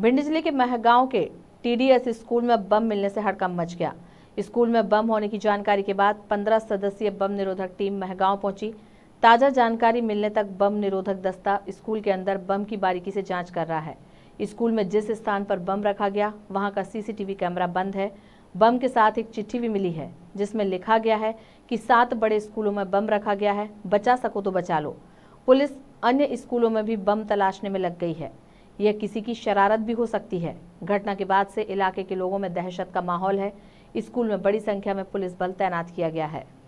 भिंड जिले के महगांव के टीडीएस स्कूल में बम मिलने से हड़कम मच गया स्कूल में बम होने की जानकारी के बाद 15 सदस्यीय बम निरोधक टीम महगांव पहुंची ताज़ा जानकारी मिलने तक बम निरोधक दस्ता स्कूल के अंदर बम की बारीकी से जांच कर रहा है स्कूल में जिस स्थान पर बम रखा गया वहां का सीसीटीवी कैमरा बंद है बम के साथ एक चिट्ठी भी मिली है जिसमें लिखा गया है कि सात बड़े स्कूलों में बम रखा गया है बचा सको तो बचा लो पुलिस अन्य स्कूलों में भी बम तलाशने में लग गई है यह किसी की शरारत भी हो सकती है घटना के बाद से इलाके के लोगों में दहशत का माहौल है स्कूल में बड़ी संख्या में पुलिस बल तैनात किया गया है